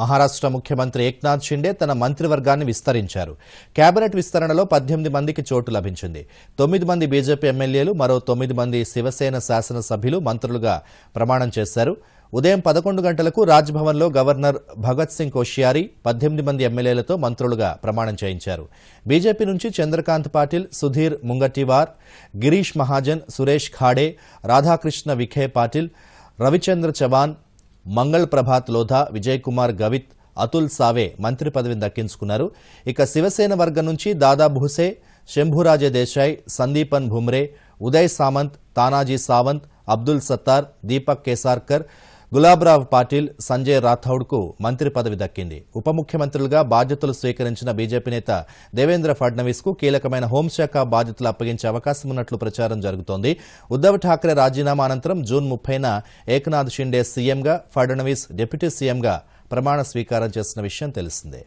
మహారాష్ట్ర ముఖ్యమంత్రి ఏక్నాథ్ షిండే తన మంత్రివర్గాన్ని విస్తరించారు కేబినెట్ విస్తరణలో పద్దెనిమిది మందికి చోటు లభించింది తొమ్మిది మంది బీజేపీ ఎమ్మెల్యేలు మరో తొమ్మిది మంది శివసేన శాసనసభ్యులు మంత్రులుగా ప్రమాణం చేశారు ఉదయం పదకొండు గంటలకు రాజ్భవన్లో గవర్నర్ భగత్ సింగ్ కోషియారి పద్దెనిమిది మంది ఎమ్మెల్యేలతో మంత్రులుగా ప్రమాణం చేయించారు బీజేపీ నుంచి చంద్రకాంత్ పాటిల్ సుధీర్ ముంగటివార్ గిరీష్ మహాజన్ సురేష్ ఖాడే రాధాకృష్ణ విఖే పాటిల్ రవిచంద్ర చవాన్ మంగళ్ ప్రభాత్ లోధా విజయ్ కుమార్ గవిత్ అతుల్ సావే మంత్రి పదవిని దక్కించుకున్నారు ఇక శివసేన వర్గం నుంచి దాదా భూసే శంభురాజే దేశాయ్ సందీపన్ భుమ్రే ఉదయ్ సామంత్ తానాజీ సావంత్ అబ్దుల్ సత్తార్ దీపక్ కేసార్కర్ గులాబ్రావ్ పాటిల్ సంజయ్ రాథౌడ్కు మంత్రి పదవి దక్కింది ఉప ముఖ్యమంత్రులుగా బాధ్యతలు స్వీకరించిన బీజేపీ నేత దేవేంద్ర ఫడ్నవీస్కు కీలకమైన హోంశాఖ బాధ్యతలు అప్పగించే అవకాశం ఉన్నట్లు ప్రచారం జరుగుతోంది ఉద్దవ్ ఠాక్రే రాజీనామా అనంతరం జూన్ ముప్పైన ఏకనాథ్ షిండే సీఎంగా ఫడ్నవీస్ డిప్యూటీ సీఎంగా ప్రమాణ స్వీకారం చేసిన విషయం తెలిసిందే